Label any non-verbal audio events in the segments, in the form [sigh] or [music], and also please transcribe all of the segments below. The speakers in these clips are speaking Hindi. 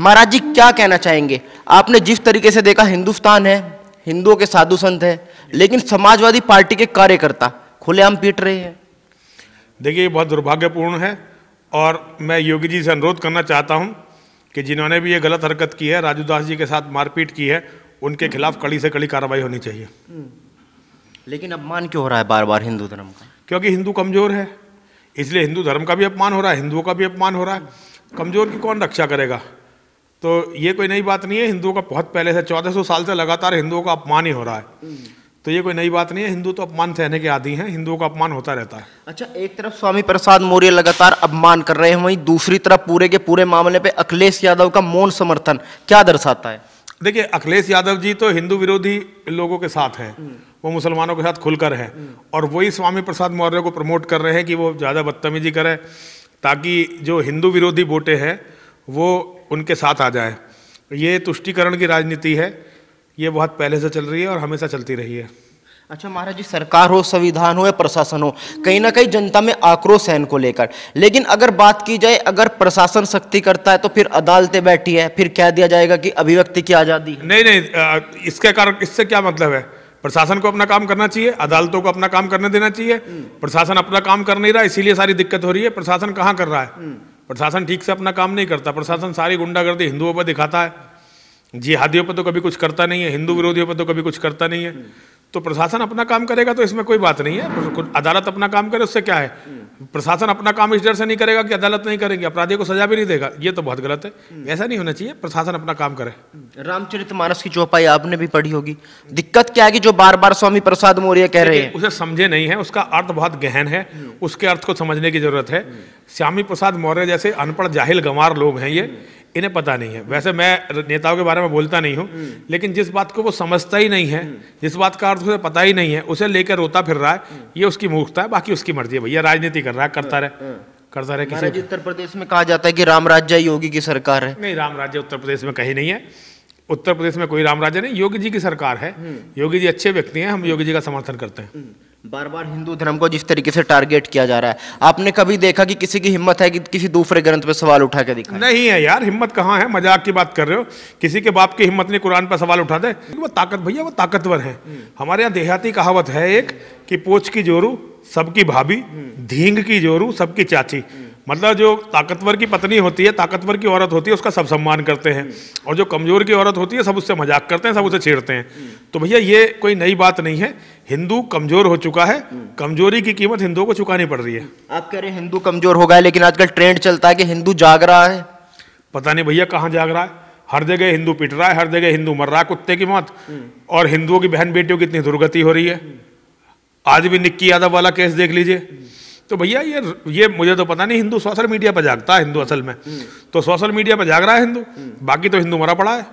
महाराज जी क्या कहना चाहेंगे आपने जिस तरीके से देखा हिंदुस्तान है हिंदुओं के साधु संत है लेकिन समाजवादी पार्टी के कार्यकर्ता खुलेआम पीट रहे हैं देखिए ये बहुत दुर्भाग्यपूर्ण है और मैं योगी जी से अनुरोध करना चाहता हूँ कि जिन्होंने भी ये गलत हरकत की है राजू दास जी के साथ मारपीट की है उनके खिलाफ कड़ी से कड़ी कार्रवाई होनी चाहिए हम्म। लेकिन अपमान क्यों हो रहा है बार बार हिंदू धर्म का क्योंकि हिंदू कमजोर है इसलिए हिंदू धर्म का भी अपमान हो रहा है हिंदुओं का भी अपमान हो रहा है कमजोर की कौन रक्षा करेगा तो ये कोई नई बात नहीं है हिंदुओं का बहुत पहले से 1400 साल से लगातार हिंदुओं का अपमान ही हो रहा है हम्म। तो ये कोई नई बात नहीं है हिंदू तो अपमान सहने के आदि हैं हिंदुओं का अपमान होता रहता है अच्छा एक तरफ स्वामी प्रसाद मौर्य लगातार अपमान कर रहे हैं वहीं दूसरी तरफ पूरे के पूरे मामले पे अखिलेश यादव का मौन समर्थन क्या दर्शाता है देखिए अखिलेश यादव जी तो हिंदू विरोधी लोगों के साथ हैं हम्म। वो मुसलमानों के साथ खुलकर हैं हम्म। और वही स्वामी प्रसाद मौर्य को प्रमोट कर रहे हैं कि वो ज़्यादा बदतमीजी करें ताकि जो हिंदू विरोधी वोटे हैं वो उनके साथ आ जाए ये तुष्टिकरण की राजनीति है ये बहुत पहले से चल रही है और हमेशा चलती रही है अच्छा महाराज जी सरकार हो संविधान हो या प्रशासन हो कहीं ना कहीं जनता में आक्रोश है इनको लेकर लेकिन अगर बात की जाए अगर प्रशासन सख्ती करता है तो फिर अदालतें बैठी है फिर क्या दिया जाएगा कि अभिव्यक्ति की आज़ादी नहीं नहीं इसके कारण इससे क्या मतलब है प्रशासन को अपना काम करना चाहिए अदालतों को अपना काम करने देना चाहिए हम्म। प्रशासन अपना काम कर नहीं रहा इसीलिए सारी दिक्कत हो रही है प्रशासन कहाँ कर रहा है हम्म। प्रशासन ठीक से अपना काम नहीं करता प्रशासन सारी गुंडागर्दी हिंदुओं पर दिखाता है जिहादियों पर तो कभी कुछ करता नहीं है हिंदू विरोधियों पर तो कभी कुछ करता नहीं है तो प्रशासन अपना काम करेगा तो इसमें कोई बात नहीं है अदालत अपना काम करे उससे क्या है प्रशासन अपना काम इस डर से नहीं करेगा कि अदालत नहीं करेगी अपराधी को सजा भी नहीं देगा ये तो बहुत गलत है हम्म। ऐसा नहीं होना चाहिए प्रशासन अपना काम करे हम्म। रामचरित मानस की चौपाई आपने भी पढ़ी होगी दिक्कत क्या है कि जो बार बार स्वामी प्रसाद मौर्य कह रहे हैं उसे समझे नहीं है उसका अर्थ बहुत गहन है हम्म। उसके अर्थ को समझने की जरूरत है स्वामी प्रसाद मौर्य जैसे अनपढ़ जाहिल गंवार लोग हैं ये इन्हें पता नहीं है वैसे मैं नेताओं के बारे में बोलता नहीं हूँ हम्म। लेकिन जिस बात को वो समझता ही नहीं है हम्म। जिस बात का अर्थ उसे पता ही नहीं है उसे लेकर रोता फिर रहा है हम्म। ये उसकी मूर्खता है बाकी उसकी मर्जी है भैया राजनीति कर रहा है करता हाँ, रहे हाँ। करता रहे किसी उत्तर प्रदेश में कहा जाता है कि राम राज्य योगी की सरकार है नहीं राम राज्य उत्तर प्रदेश में कहीं नहीं है उत्तर प्रदेश में कोई राम राज्य नहीं योगी जी की सरकार है योगी जी अच्छे व्यक्ति हैं हम योगी जी का समर्थन करते हैं बार बार हिंदू धर्म को जिस तरीके से टारगेट किया जा रहा है आपने कभी देखा कि किसी की हिम्मत है कि किसी दूसरे ग्रंथ पर सवाल उठा के दिखा नहीं है यार हिम्मत कहाँ है मजाक की बात कर रहे हो किसी के बाप की हिम्मत ने कुरान पर सवाल उठा दे वो ताकत भैया वो ताकतवर है हम्म। हमारे यहाँ देहाती कहावत है एक कि पोच की जोरू सबकी भाभी हम्म। धींग की जोरू सबकी चाची हम्म। मतलब जो ताकतवर की पत्नी होती है ताकतवर की औरत होती है उसका सब सम्मान करते हैं और जो कमज़ोर की औरत होती है सब उससे मजाक करते हैं सब उसे छेड़ते हैं तो भैया ये कोई नई बात नहीं है हिंदू कमज़ोर हो चुका है कमज़ोरी की कीमत हिंदुओं को चुकानी पड़ रही है आप कह रहे हैं हिंदू कमज़ोर हो गया लेकिन आजकल ट्रेंड चलता है कि हिंदू जाग रहा है पता नहीं भैया कहाँ जाग रहा है हर जगह हिंदू पिट रहा है हर जगह हिंदू मर रहा है कुत्ते की मौत और हिंदुओं की बहन बेटियों की इतनी दुर्गति हो रही है आज भी निक्की यादव वाला केस देख लीजिए तो भैया ये ये मुझे तो पता नहीं हिंदू सोशल मीडिया पर जागता है हिंदू असल में हम्म। तो सोशल मीडिया पर जाग रहा है हिंदू हम्म। बाकी तो हिंदू मरा पड़ा है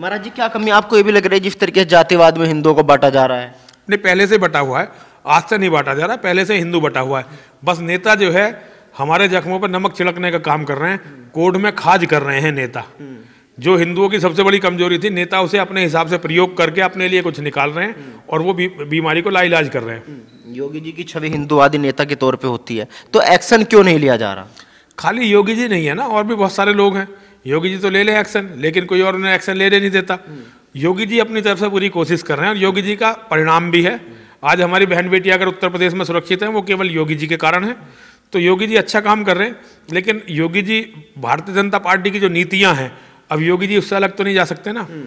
महाराज जी क्या कमी आपको ये भी लग रही है जिस तरीके से जातिवाद में हिंदुओं को बांटा जा रहा है नहीं पहले से बटा हुआ है आज से नहीं बांटा जा रहा पहले से हिंदू बटा हुआ है बस नेता जो है हमारे जख्मों पर नमक छिड़कने का काम कर रहे हैं हम्म। कोर्ट में खाज कर रहे हैं नेता जो हिंदुओं की सबसे बड़ी कमजोरी थी नेता उसे अपने हिसाब से प्रयोग करके अपने लिए कुछ निकाल रहे हैं और वो बीमारी को लाइलाज कर रहे हैं हम्म। योगी जी की छवि हिंदुवादी नेता के तौर पे होती है तो एक्शन क्यों नहीं लिया जा रहा खाली योगी जी नहीं है ना और भी बहुत सारे लोग हैं योगी जी तो ले लें एक्शन लेकिन कोई और उन्हें एक्शन लेने नहीं देता हम्म। योगी जी अपनी तरफ से पूरी कोशिश कर रहे हैं और योगी जी का परिणाम भी है आज हमारी बहन बेटी अगर उत्तर प्रदेश में सुरक्षित हैं वो केवल योगी जी के कारण है तो योगी जी अच्छा काम कर रहे हैं लेकिन योगी जी भारतीय जनता पार्टी की जो नीतियाँ हैं अब योगी जी उससे अलग तो नहीं जा सकते ना हम्म।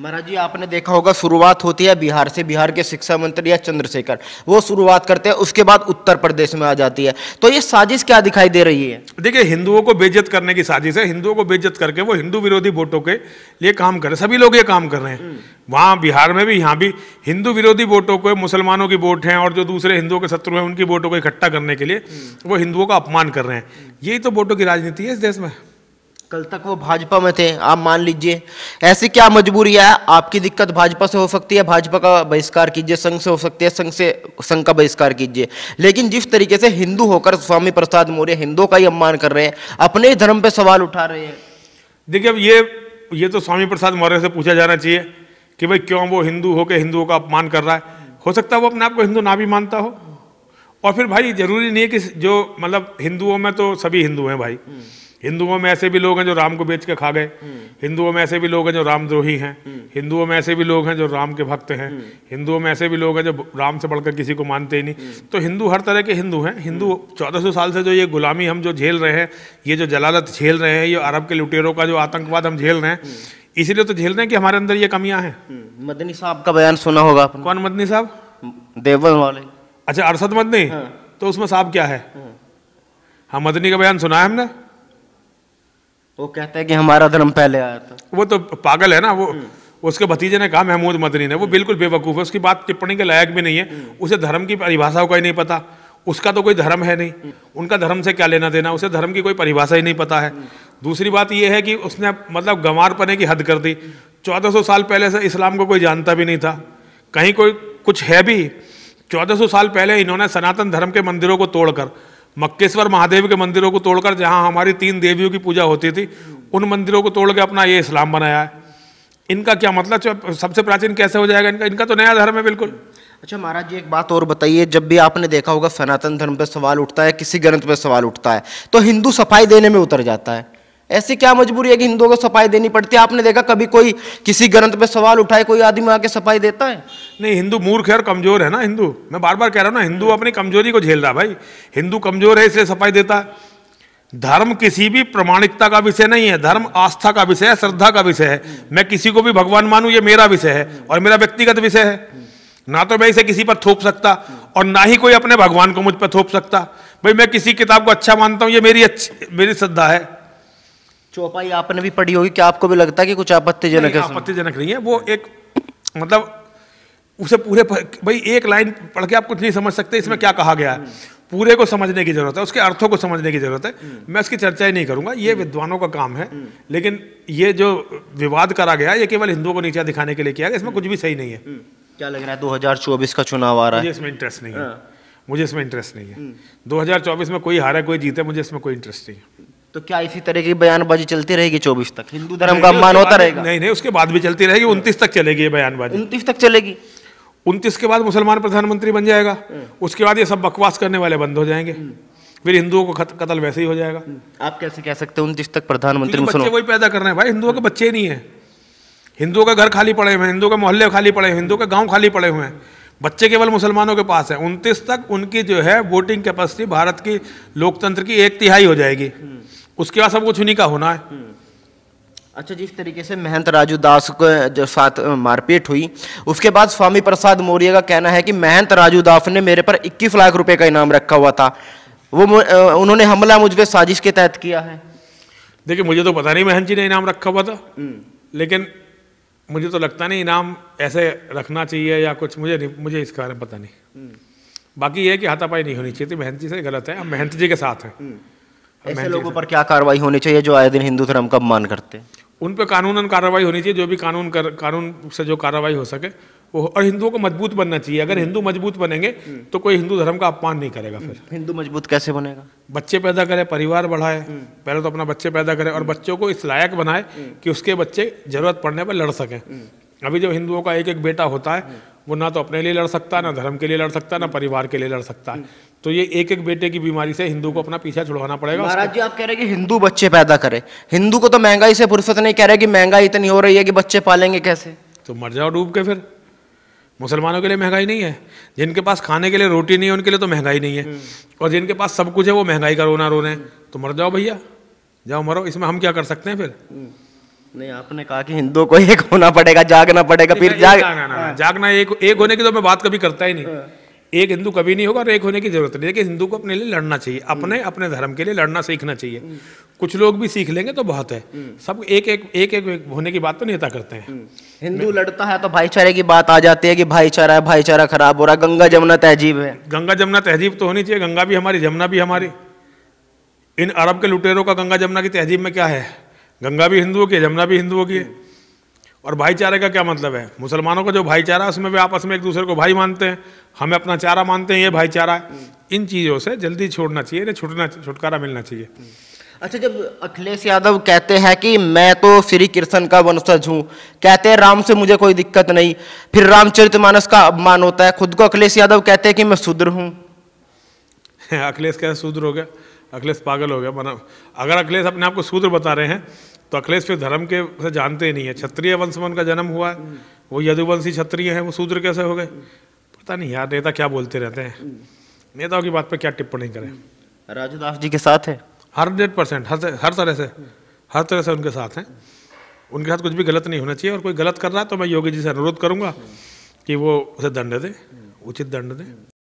महाराज जी आपने देखा होगा शुरुआत होती है बिहार से बिहार के शिक्षा मंत्री या चंद्रशेखर वो शुरुआत करते हैं उसके बाद उत्तर प्रदेश में आ जाती है तो ये साजिश क्या दिखाई दे रही है देखिए हिंदुओं को बेजत करने की साजिश है हिंदुओं को बेज्जत करके वो हिंदू विरोधी वोटों के लिए काम कर रहे सभी लोग ये काम कर रहे हैं हम्म। वहाँ बिहार में भी यहाँ भी हिंदू विरोधी वोटों को मुसलमानों की वोट हैं और जो दूसरे हिंदुओं के शत्रु हैं उनकी वोटों को इकट्ठा करने के लिए वो हिंदुओं का अपमान कर रहे हैं यही तो वोटों की राजनीति है इस देश में कल तक वो भाजपा में थे आप मान लीजिए ऐसी क्या मजबूरी है आपकी दिक्कत भाजपा से हो सकती है भाजपा का बहिष्कार कीजिए संघ से हो सकती है संघ से संघ का बहिष्कार कीजिए लेकिन जिस तरीके से हिंदू होकर स्वामी प्रसाद मौर्य हिंदुओं का ही अपमान कर रहे हैं अपने ही धर्म पर सवाल उठा रहे हैं देखिए अब ये ये तो स्वामी प्रसाद मौर्य से पूछा जाना चाहिए कि भाई क्यों वो हिंदू होकर हिंदुओं का अपमान कर रहा है हो सकता है वो अपने आप को हिंदू ना भी मानता हो और फिर भाई जरूरी नहीं है कि जो मतलब हिंदुओं में तो सभी हिंदू हैं भाई हिंदुओं में ऐसे भी लोग हैं जो राम को बेच के खा गए हम्म। हिंदुओं में ऐसे भी लोग हैं जो रामद्रोही हैं हम्म। हिंदुओं में ऐसे भी लोग हैं जो राम के भक्त हैं हम्म। हिंदुओं में ऐसे भी लोग हैं जो राम से बढ़कर किसी को मानते ही नहीं तो हिंदू हर तरह के हिंदू हैं हिंदू सौ साल से जो ये गुलामी हम जो झेल रहे हैं ये जो जलालत झेल रहे हैं ये अरब के लुटेरों का जो आतंकवाद हम झेल रहे हैं इसीलिए तो झेल रहे हैं कि हमारे अंदर ये कमियां हैं मदनी साहब का बयान सुना होगा कौन मदनी साहब देवल वाले अच्छा अरसद मदनी हाँ। तो उसमें साहब क्या है हाँ।, हाँ मदनी का बयान सुना है हमने वो कहते हैं कि हमारा धर्म पहले आया था वो तो पागल है ना वो उसके भतीजे ने कहा महमूद मदनी ने वो बिल्कुल बेवकूफ़ है उसकी बात टिप्पणी के लायक भी नहीं है उसे धर्म की परिभाषा का ही नहीं पता उसका तो कोई धर्म है नहीं उनका धर्म से क्या लेना देना उसे धर्म की कोई परिभाषा ही नहीं पता है दूसरी बात यह है कि उसने मतलब गंवारपने की हद कर दी 1400 साल पहले से इस्लाम को कोई जानता भी नहीं था कहीं कोई कुछ है भी 1400 साल पहले इन्होंने सनातन धर्म के मंदिरों को तोड़कर मक्केश्वर महादेव के मंदिरों को तोड़कर जहाँ हमारी तीन देवियों की पूजा होती थी उन मंदिरों को तोड़ के अपना ये इस्लाम बनाया है इनका क्या मतलब सबसे प्राचीन कैसे हो जाएगा इनका इनका तो नया धर्म है बिल्कुल अच्छा महाराज जी एक बात और बताइए जब भी आपने देखा होगा सनातन धर्म पर सवाल उठता है किसी ग्रंथ पर सवाल उठता है तो हिंदू सफाई देने में उतर जाता है ऐसी क्या मजबूरी है कि हिंदुओं को सफाई देनी पड़ती है आपने देखा कभी कोई किसी ग्रंथ पे सवाल उठाए कोई आदमी आके सफाई देता है नहीं हिंदू मूर्ख है और कमजोर है ना हिंदू मैं बार बार कह रहा हूँ ना हिंदू अपनी कमजोरी को झेल रहा भाई हिंदू कमजोर है इसलिए सफाई देता है धर्म किसी भी प्रमाणिकता का विषय नहीं है धर्म आस्था का विषय है श्रद्धा का विषय है मैं किसी को भी भगवान मानू ये मेरा विषय है और मेरा व्यक्तिगत विषय है ना तो मैं इसे किसी पर थोप सकता और ना ही कोई अपने भगवान को मुझ पर थोप सकता भाई मैं किसी किताब को अच्छा मानता हूँ ये मेरी अच्छी मेरी श्रद्धा है चौपाई आपने भी पढ़ी होगी क्या आपको भी लगता है कि कुछ आपत्तिजनक है आपत्तिजनक नहीं है वो एक मतलब उसे पूरे भाई एक लाइन पढ़ के आप कुछ नहीं समझ सकते इसमें क्या कहा गया है पूरे को समझने की जरूरत है उसके अर्थों को समझने की जरूरत है मैं उसकी चर्चा ही नहीं करूंगा ये विद्वानों का काम है लेकिन ये जो विवाद करा गया ये केवल हिंदुओं को नीचा दिखाने के लिए किया गया इसमें कुछ भी सही नहीं है क्या लग रहा है दो का चुनाव आ रहा है इसमें इंटरेस्ट नहीं है हाँ। मुझे इसमें इंटरेस्ट नहीं है दो में कोई हारा कोई जीते मुझे इसमें कोई इंटरेस्ट नहीं है तो क्या इसी तरह की बयानबाजी चलती रहेगी चौबीस तक हिंदू धर्म का अपमान होता रहेगा नहीं नहीं उसके बाद भी चलती रहेगी हाँ। उनतीस तक चलेगी ये बयानबाजी उनतीस तक चलेगी उनतीस के बाद मुसलमान प्रधानमंत्री बन जाएगा हाँ। उसके बाद ये सब बकवास करने वाले बंद हो जाएंगे हाँ। फिर हिंदुओं को कतल वैसे ही हो जाएगा आप कैसे कह सकते हैं उनतीस तक प्रधानमंत्री बच्चे वही पैदा कर रहे हैं भाई हिंदुओं के बच्चे नहीं है हिंदुओं का घर खाली पड़े हुए हैं हिंदुओं के मोहल्ले खाली पड़े हैं हिंदुओं के गांव खाली पड़े हुए हैं बच्चे केवल मुसलमानों के पास है उनतीस तक उनकी जो है वोटिंग कैपेसिटी भारत की लोकतंत्र की एक तिहाई हो जाएगी उसके बाद सब कुछ उन्हीं का होना है हम्म। अच्छा जिस तरीके से महंत राजू दास के जो साथ मारपीट हुई उसके बाद स्वामी प्रसाद मौर्य का कहना है कि महंत राजू दास ने मेरे पर 21 लाख रुपए का इनाम रखा हुआ था वो उन्होंने हमला मुझ पर साजिश के तहत किया है देखिए मुझे तो पता नहीं महंत जी ने इनाम रखा हुआ था हम्म। लेकिन मुझे तो लगता नहीं इनाम ऐसे रखना चाहिए या कुछ मुझे मुझे इसके बारे में पता नहीं हम्म। बाकी ये कि हाथापाई नहीं होनी चाहिए महंत जी से गलत है हम महंत जी के साथ हैं ऐसे लोगों पर क्या कार्रवाई होनी चाहिए जो आए दिन हिंदू धर्म का अपमान करते हैं उन पर कानूनन कार्रवाई होनी चाहिए जो भी कानून कर, कानून से जो कार्रवाई हो सके वो और हिंदुओं को मजबूत बनना चाहिए अगर हिंदू मजबूत बनेंगे हम्म। तो कोई हिंदू धर्म का अपमान नहीं करेगा फिर हम्म। हिंदू मजबूत कैसे बनेगा बच्चे पैदा करे परिवार बढ़ाए हम्म। पहले तो अपना बच्चे पैदा करे और बच्चों को इस लायक बनाए कि उसके बच्चे जरूरत पड़ने पर लड़ सकें अभी जो हिंदुओं का एक एक बेटा होता है वो ना तो अपने लिए लड़ सकता है ना धर्म के लिए लड़ सकता है ना परिवार के लिए लड़ सकता है तो ये एक एक बेटे की बीमारी से हिंदू को अपना पीछा छुड़वाना पड़ेगा महाराज जी आप कह रहे हैं कि हिंदू बच्चे पैदा करे हिंदू को तो महंगाई से फुर्सत नहीं कह रहे कि महंगाई इतनी हो रही है कि बच्चे पालेंगे कैसे तो मर जाओ डूब के फिर मुसलमानों के लिए महंगाई नहीं है जिनके पास खाने के लिए रोटी नहीं है उनके लिए तो महंगाई नहीं है हम्म। और जिनके पास सब कुछ है वो महंगाई का रोना रो रहे हैं तो मर जाओ भैया जाओ मरो इसमें हम क्या कर सकते हैं फिर हम्म। नहीं आपने कहा कि हिंदुओं को एक होना पड़ेगा जागना पड़ेगा फिर जागना जागना एक एक होने की तो मैं बात कभी करता ही नहीं हाँ। एक हिंदू कभी नहीं होगा और एक होने की जरूरत नहीं लेकिन हिंदू को अपने लिए लड़ना चाहिए हम्म। अपने अपने धर्म के लिए लड़ना सीखना चाहिए हम्म। कुछ लोग भी सीख लेंगे तो बहुत है हम्म। सब एक एक एक एक होने की बात तो नेता करते हैं हिंदू लड़ता है तो भाईचारे की बात आ जाती है कि भाईचारा है भाईचारा खराब हो रहा है गंगा जमुना तहजीब है गंगा जमुना तहजीब तो होनी चाहिए गंगा भी हमारी जमुना भी हमारी इन अरब के लुटेरों का गंगा जमुना की तहजीब में क्या है गंगा भी हिंदुओं की जमुना भी हिंदुओं की है और भाईचारे का क्या मतलब है मुसलमानों का जो भाईचारा उसमें भी आपस में एक दूसरे को भाई मानते हैं हमें अपना चारा मानते हैं ये भाईचारा इन चीज़ों से जल्दी छोड़ना चाहिए छुटना छुटकारा मिलना चाहिए अच्छा जब अखिलेश यादव कहते हैं कि मैं तो श्री कृष्ण का वंशज हूँ कहते हैं राम से मुझे कोई दिक्कत नहीं फिर रामचरितमानस का अपमान होता है खुद को अखिलेश यादव कहते हैं कि मैं शूद्र हूँ [laughs] अखिलेश कहते शूद्र हो गया अखिलेश पागल हो गया मतलब अगर अखिलेश अपने आप को शूद्र बता रहे हैं तो अखिलेश फिर धर्म के से जानते ही नहीं है क्षत्रिय वंश में उनका जन्म हुआ है वो यदुवंशी क्षत्रिय हैं वो शूद्र कैसे हो गए पता नहीं यार नेता क्या बोलते रहते हैं नेताओं की बात पर क्या टिप्पणी करें राजूदास जी के साथ है हंड्रेड परसेंट हर हर तरह से हर तरह से उनके साथ हैं उनके साथ कुछ भी गलत नहीं होना चाहिए और कोई गलत कर रहा है तो मैं योगी जी से अनुरोध करूंगा कि वो उसे दंड दे उचित दंड दे